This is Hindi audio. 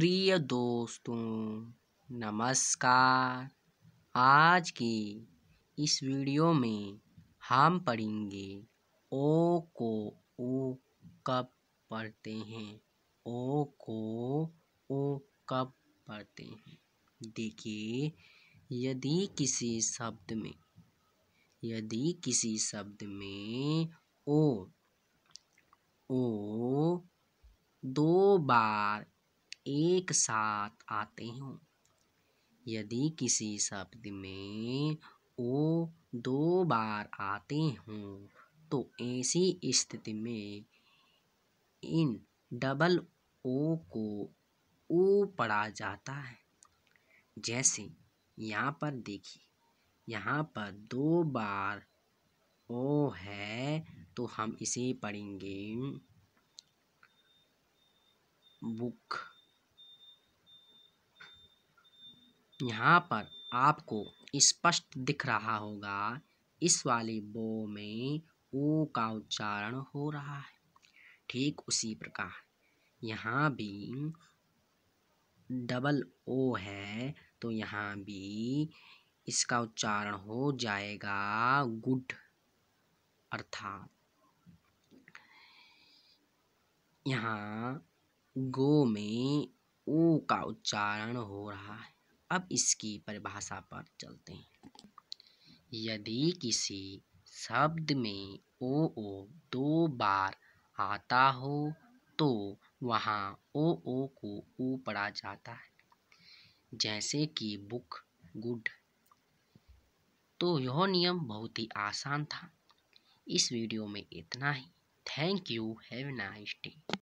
प्रिय दोस्तों नमस्कार आज के इस वीडियो में हम पढ़ेंगे ओ को ओ कब पढ़ते हैं ओ को ओ कब पढ़ते हैं देखिए यदि किसी शब्द में यदि किसी शब्द में ओ ओ दो बार एक साथ आते हों यदि किसी शब्द में ओ दो बार आते हों तो ऐसी स्थिति में इन डबल ओ को ओ पढ़ा जाता है जैसे यहाँ पर देखिए यहाँ पर दो बार ओ है तो हम इसे पढ़ेंगे बुक यहाँ पर आपको स्पष्ट दिख रहा होगा इस वाले बो में ओ का उच्चारण हो रहा है ठीक उसी प्रकार यहाँ भी डबल ओ है तो यहाँ भी इसका उच्चारण हो जाएगा गुड अर्थात यहाँ गो में ओ का उच्चारण हो रहा है अब इसकी परिभाषा पर चलते हैं यदि किसी शब्द में ओ ओ दो बार आता हो तो वहाँ ओ ओ को ऊ पढ़ा जाता है जैसे कि बुक गुड तो यह नियम बहुत ही आसान था इस वीडियो में इतना ही thank you have nice day